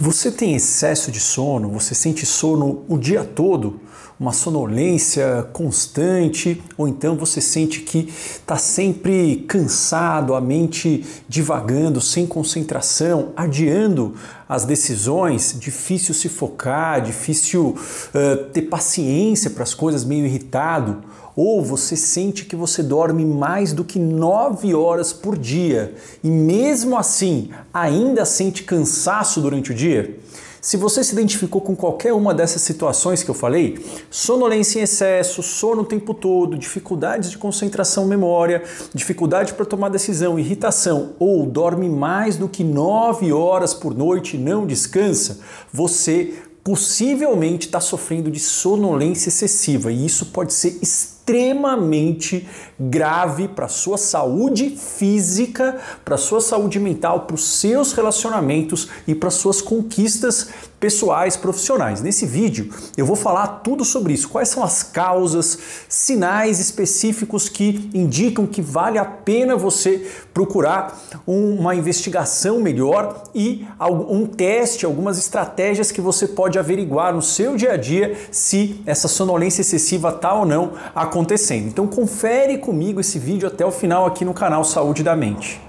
Você tem excesso de sono? Você sente sono o dia todo? Uma sonolência constante? Ou então você sente que está sempre cansado, a mente divagando, sem concentração, adiando as decisões? Difícil se focar, difícil uh, ter paciência para as coisas, meio irritado? Ou você sente que você dorme mais do que 9 horas por dia e, mesmo assim, ainda sente cansaço durante o dia? Se você se identificou com qualquer uma dessas situações que eu falei, sonolência em excesso, sono o tempo todo, dificuldades de concentração, memória, dificuldade para tomar decisão, irritação ou dorme mais do que 9 horas por noite e não descansa, você possivelmente está sofrendo de sonolência excessiva e isso pode ser extremamente extremamente grave para sua saúde física, para sua saúde mental, para os seus relacionamentos e para suas conquistas pessoais, profissionais. Nesse vídeo eu vou falar tudo sobre isso, quais são as causas, sinais específicos que indicam que vale a pena você procurar uma investigação melhor e um teste, algumas estratégias que você pode averiguar no seu dia a dia se essa sonolência excessiva está ou não acontecendo. Então confere comigo esse vídeo até o final aqui no canal Saúde da Mente.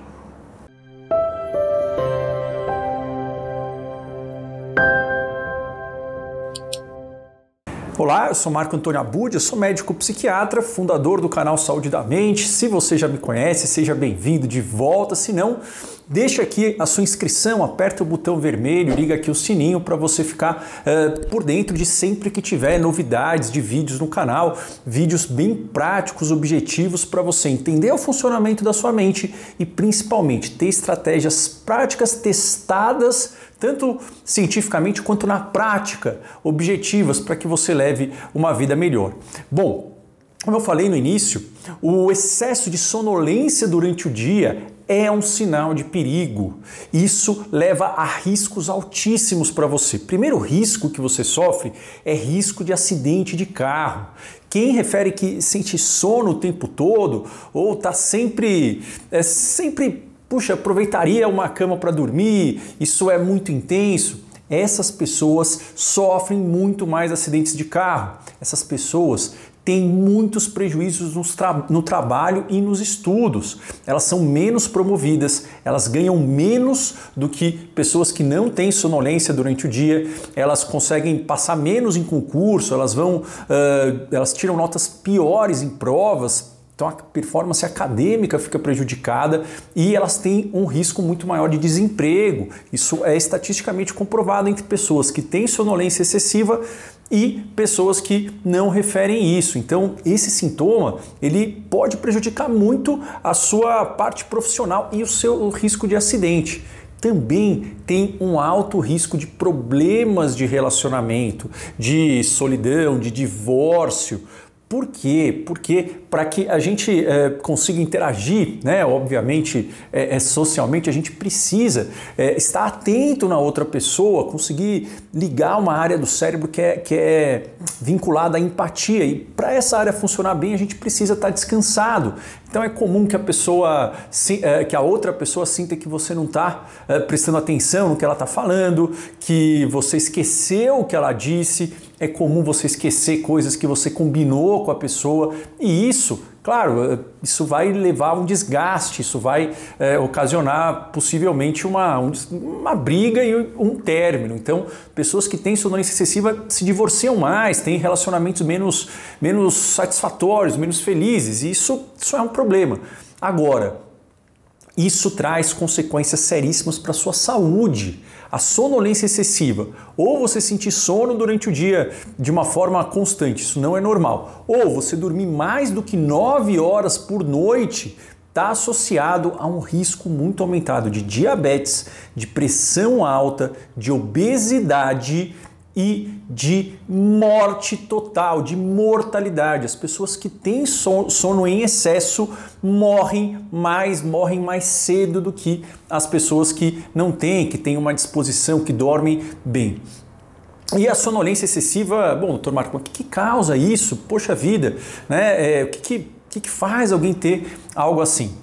Olá, eu sou Marco Antônio Abud, eu sou médico psiquiatra, fundador do canal Saúde da Mente. Se você já me conhece, seja bem-vindo de volta. Se não, deixa aqui a sua inscrição, aperta o botão vermelho, liga aqui o sininho para você ficar uh, por dentro de sempre que tiver novidades de vídeos no canal, vídeos bem práticos, objetivos para você entender o funcionamento da sua mente e principalmente ter estratégias práticas testadas tanto cientificamente quanto na prática, objetivas para que você leve uma vida melhor. Bom, como eu falei no início, o excesso de sonolência durante o dia é um sinal de perigo. Isso leva a riscos altíssimos para você. Primeiro risco que você sofre é risco de acidente de carro. Quem refere que sente sono o tempo todo ou está sempre, é, sempre puxa, aproveitaria uma cama para dormir, isso é muito intenso. Essas pessoas sofrem muito mais acidentes de carro. Essas pessoas têm muitos prejuízos tra no trabalho e nos estudos. Elas são menos promovidas, elas ganham menos do que pessoas que não têm sonolência durante o dia, elas conseguem passar menos em concurso, elas vão, uh, elas tiram notas piores em provas então a performance acadêmica fica prejudicada e elas têm um risco muito maior de desemprego. Isso é estatisticamente comprovado entre pessoas que têm sonolência excessiva e pessoas que não referem isso. Então, esse sintoma, ele pode prejudicar muito a sua parte profissional e o seu risco de acidente também tem um alto risco de problemas de relacionamento, de solidão, de divórcio, por quê? Porque para que a gente é, consiga interagir, né, obviamente, é, é, socialmente, a gente precisa eh, estar atento na outra pessoa, conseguir ligar uma área do cérebro que é, que é vinculada à empatia. E para essa área funcionar bem, a gente precisa estar tá descansado. Então é comum que a pessoa, eh, que a outra pessoa sinta que você não está prestando atenção no que ela está falando, que você esqueceu o que ela disse é comum você esquecer coisas que você combinou com a pessoa e isso, claro, eh, isso vai levar a um desgaste, isso vai é, ocasionar possivelmente uma, uma briga e um término. Então, pessoas que têm sonolência excessiva se divorciam mais, têm relacionamentos menos, menos satisfatórios, menos felizes e isso, isso é um problema. Agora, isso traz consequências seríssimas para a sua saúde a sonolência excessiva, ou você sentir sono durante o dia de uma forma constante, isso não é normal, ou você dormir mais do que 9 horas por noite, está associado a um risco muito aumentado de diabetes, de pressão alta, de obesidade e de morte total, de mortalidade. As pessoas que têm sono em excesso morrem mais, morrem mais cedo do que as pessoas que não têm, que têm uma disposição, que dormem bem. E a sonolência excessiva, bom, doutor Marco, o que, que causa isso? Poxa vida, né? É, o que, que, que faz alguém ter algo assim?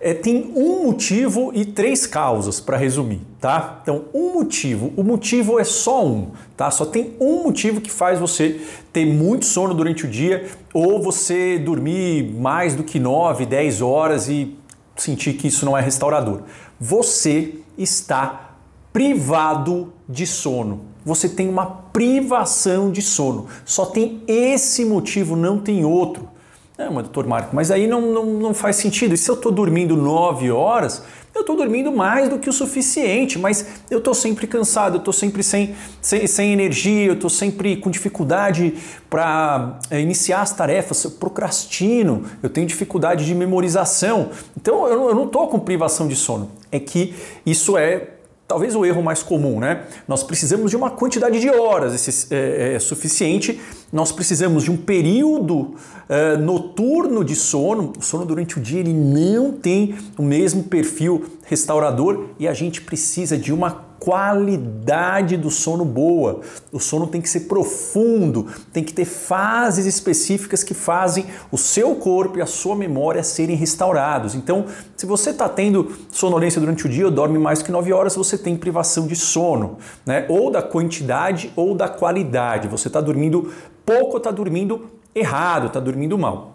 É, tem um motivo e três causas, para resumir tá? Então, um motivo, o motivo é só um, tá? Só tem um motivo que faz você ter muito sono durante o dia ou você dormir mais do que 9, 10 horas e sentir que isso não é restaurador. Você está privado de sono. Você tem uma privação de sono. Só tem esse motivo, não tem outro. É, mas doutor Marco, mas aí não, não, não faz sentido. E se eu estou dormindo 9 horas, eu estou dormindo mais do que o suficiente, mas eu estou sempre cansado, eu estou sempre sem, sem, sem, energia, eu estou sempre com dificuldade para é, iniciar as tarefas, eu procrastino, eu tenho dificuldade de memorização. Então eu não estou com privação de sono. É que isso é talvez o erro mais comum, né? Nós precisamos de uma quantidade de horas esse, é, é, é suficiente nós precisamos de um período uh, noturno de sono. O sono durante o dia ele não tem o mesmo perfil restaurador e a gente precisa de uma qualidade do sono boa. O sono tem que ser profundo, tem que ter fases específicas que fazem o seu corpo e a sua memória serem restaurados. Então, se você está tendo sonolência durante o dia, ou dorme mais que 9 horas, você tem privação de sono, né? Ou da quantidade ou da qualidade. Você está dormindo pouco está dormindo errado, está dormindo mal.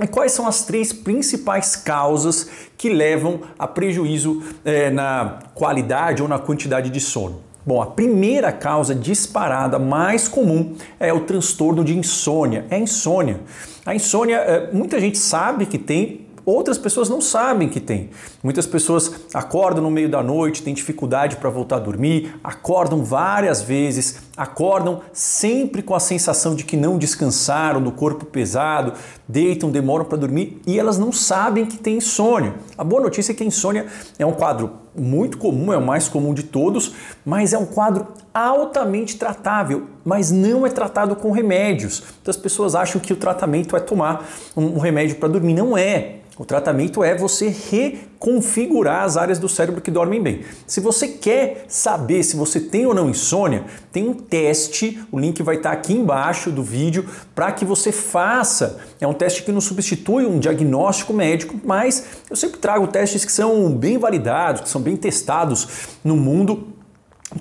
E quais são as três principais causas que levam a prejuízo é, na qualidade ou na quantidade de sono? Bom, a primeira causa disparada mais comum é o transtorno de insônia. É a insônia. A insônia, eh, muita gente sabe que tem, outras pessoas não sabem que tem. Muitas pessoas acordam no meio da noite, têm dificuldade para voltar a dormir, acordam várias vezes, acordam sempre com a sensação de que não descansaram, do corpo pesado, deitam, demoram para dormir e elas não sabem que têm insônia. A boa notícia é que a insônia é um quadro muito comum, é o mais comum de todos, mas é um quadro altamente tratável, mas não é tratado com remédios. Então as pessoas acham que o tratamento é tomar um remédio para dormir. Não é. O tratamento é você re configurar as áreas do cérebro que dormem bem. Se você quer saber se você tem ou não insônia, tem um teste, o link vai estar aqui embaixo do vídeo, para que você faça. É um teste que não substitui um diagnóstico médico, mas eu sempre trago testes que são bem validados, que são bem testados no mundo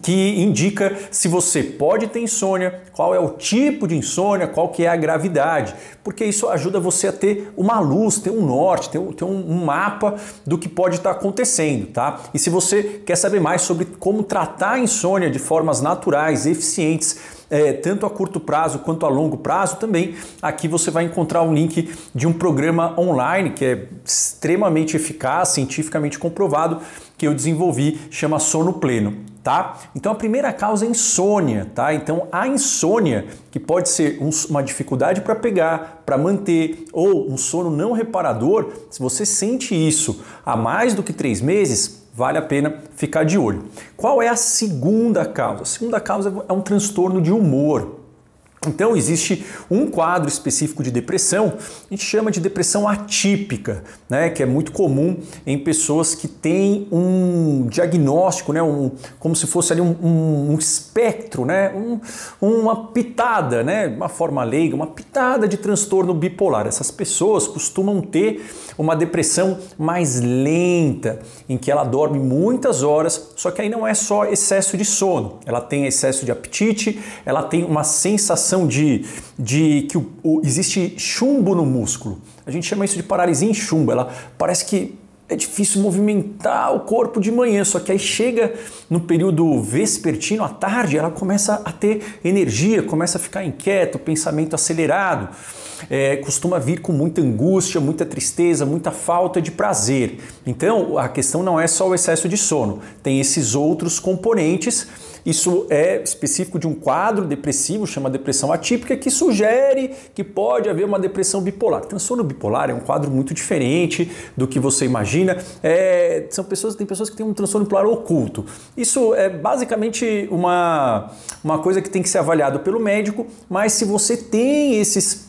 que indica se você pode ter insônia, qual é o tipo de insônia, qual que é a gravidade, porque isso ajuda você a ter uma luz, ter um norte, ter um, ter um mapa do que pode estar tá acontecendo, tá? E se você quer saber mais sobre como tratar a insônia de formas naturais, eficientes, é, tanto a curto prazo quanto a longo prazo também, aqui você vai encontrar um link de um programa online que é extremamente eficaz, cientificamente comprovado, que eu desenvolvi, chama Sono Pleno. Tá? Então a primeira causa é insônia, tá? Então a insônia, que pode ser um, uma dificuldade para pegar, para manter ou um sono não reparador, se você sente isso há mais do que três meses, vale a pena ficar de olho. Qual é a segunda causa? A segunda causa é um transtorno de humor. Então, existe um quadro específico de depressão, a gente chama de depressão atípica, né, que é muito comum em pessoas que têm um diagnóstico, né, um, como se fosse ali um, um, um espectro, né, um, uma pitada, né, uma forma leiga, uma pitada de transtorno bipolar. Essas pessoas costumam ter uma depressão mais lenta, em que ela dorme muitas horas, só que aí não é só excesso de sono, ela tem excesso de apetite, ela tem uma sensação sensação de, de que o, o, existe chumbo no músculo. A gente chama isso de paralisia em chumbo. Ela parece que é difícil movimentar o corpo de manhã, só que aí chega no período vespertino, à tarde, ela começa a ter energia, começa a ficar inquieta, o pensamento acelerado, é, costuma vir com muita angústia, muita tristeza, muita falta de prazer. Então, a questão não é só o excesso de sono, tem esses outros componentes isso é específico de um quadro depressivo, chama depressão atípica, que sugere que pode haver uma depressão bipolar. Transtorno bipolar é um quadro muito diferente do que você imagina. É, são pessoas, tem pessoas que têm um transtorno bipolar oculto. Isso é basicamente uma, uma coisa que tem que ser avaliado pelo médico, mas se você tem esses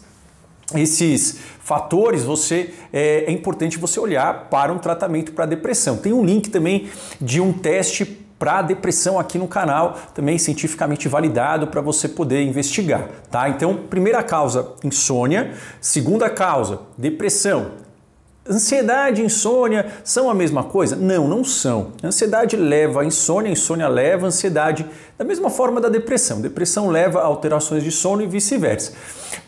esses fatores, você é, é importante você olhar para um tratamento para depressão. Tem um link também de um teste para depressão aqui no canal, também cientificamente validado para você poder investigar, tá? Então, primeira causa, insônia, segunda causa, depressão, Ansiedade e insônia são a mesma coisa? Não, não são. ansiedade leva a insônia, insônia leva a ansiedade, da mesma forma da depressão. depressão leva a alterações de sono e vice-versa.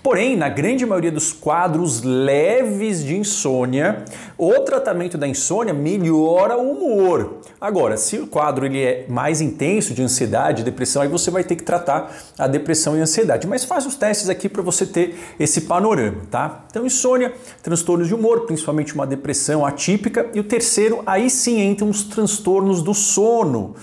Porém, na grande maioria dos quadros leves de insônia, o tratamento da insônia melhora o humor. Agora, se o quadro ele é mais intenso de ansiedade, depressão, aí você vai ter que tratar a depressão e a ansiedade. Mas faz os testes aqui para você ter esse panorama, tá? Então, insônia, transtornos de humor, principalmente uma depressão atípica, e o terceiro, aí sim entram os transtornos do sono.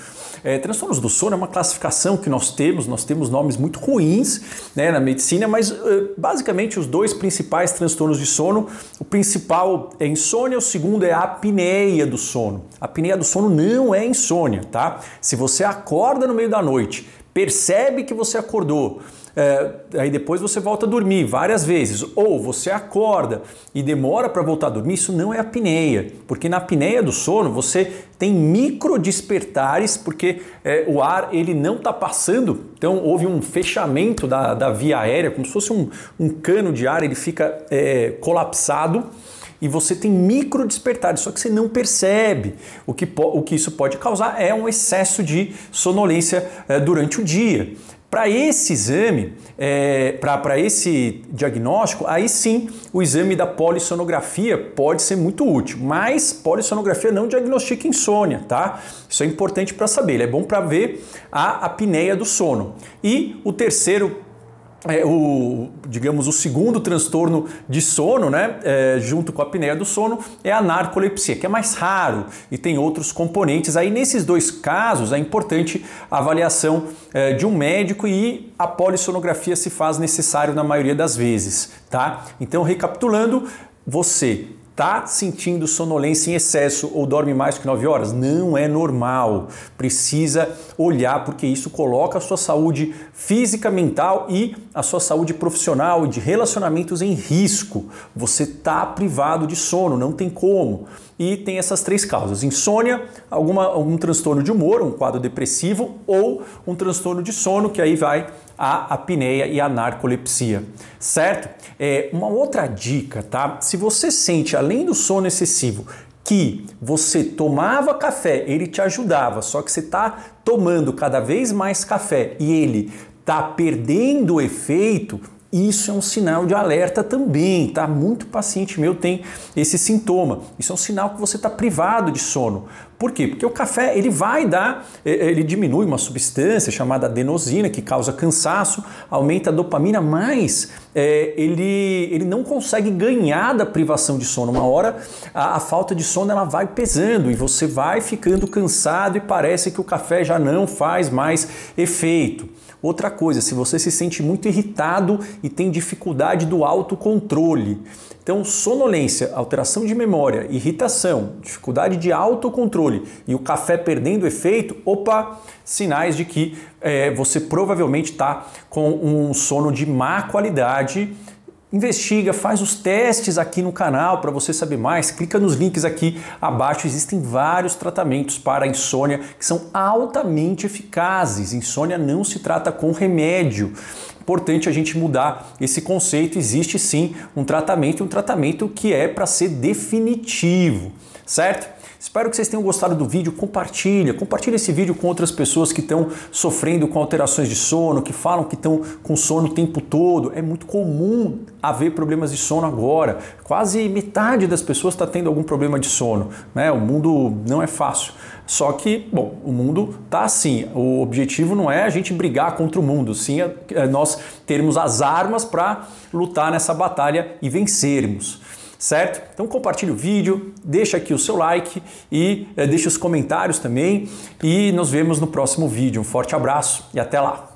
É, transtornos do sono é uma classificação que nós temos, nós temos nomes muito ruins né, na medicina, mas eh, basicamente os dois principais transtornos de sono, o principal é insônia, o segundo é a apneia do sono. A apneia do sono não é insônia, tá? Se você acorda no meio da noite, percebe que você acordou, é, aí depois você volta a dormir várias vezes, ou você acorda e demora para voltar a dormir, isso não é apneia, porque na apneia do sono você tem micro despertares, porque é, o ar ele não está passando, então houve um fechamento da, da via aérea, como se fosse um, um cano de ar, ele fica é, colapsado e você tem micro despertares, só que você não percebe. O que, o que isso pode causar é um excesso de sonolência é, durante o dia. Para esse exame, é, para esse diagnóstico, aí sim o exame da polissonografia pode ser muito útil, mas polissonografia não diagnostica insônia, tá? Isso é importante para saber, Ele é bom para ver a apneia do sono. E o terceiro é o, digamos, o segundo transtorno de sono, né, é, junto com a apneia do sono, é a narcolepsia, que é mais raro e tem outros componentes. Aí, nesses dois casos, é importante a avaliação é, de um médico e a polissonografia se faz necessário na maioria das vezes, tá? Então, recapitulando, você Tá sentindo sonolência em excesso ou dorme mais que 9 horas? Não é normal. Precisa olhar porque isso coloca a sua saúde física, mental e a sua saúde profissional e de relacionamentos em risco. Você tá privado de sono, não tem como. E tem essas três causas: insônia, alguma, algum transtorno de humor, um quadro depressivo ou um transtorno de sono que aí vai a apneia e a narcolepsia, certo? É, uma outra dica, tá? Se você sente, além do sono excessivo, que você tomava café, ele te ajudava, só que você está tomando cada vez mais café e ele está perdendo o efeito, isso é um sinal de alerta também, tá? Muito paciente meu tem esse sintoma. Isso é um sinal que você está privado de sono. Por quê? Porque o café ele vai dar, ele diminui uma substância chamada adenosina que causa cansaço, aumenta a dopamina, mas é, ele, ele não consegue ganhar da privação de sono. Uma hora a, a falta de sono ela vai pesando e você vai ficando cansado e parece que o café já não faz mais efeito. Outra coisa, se você se sente muito irritado e tem dificuldade do autocontrole. Então, sonolência, alteração de memória, irritação, dificuldade de autocontrole e o café perdendo efeito, opa, sinais de que é, você provavelmente está com um sono de má qualidade investiga, faz os testes aqui no canal para você saber mais. Clica nos links aqui abaixo, existem vários tratamentos para insônia que são altamente eficazes. Insônia não se trata com remédio. Importante a gente mudar esse conceito. Existe sim um tratamento, um tratamento que é para ser definitivo, certo? Espero que vocês tenham gostado do vídeo. Compartilha, compartilha esse vídeo com outras pessoas que estão sofrendo com alterações de sono, que falam que estão com sono o tempo todo. É muito comum haver problemas de sono agora. Quase metade das pessoas está tendo algum problema de sono. Né? O mundo não é fácil. Só que, bom, o mundo tá assim. O objetivo não é a gente brigar contra o mundo, sim é, é nós termos as armas para lutar nessa batalha e vencermos certo? Então compartilhe o vídeo, deixa aqui o seu like e eh, deixa os comentários também e nos vemos no próximo vídeo. Um forte abraço e até lá!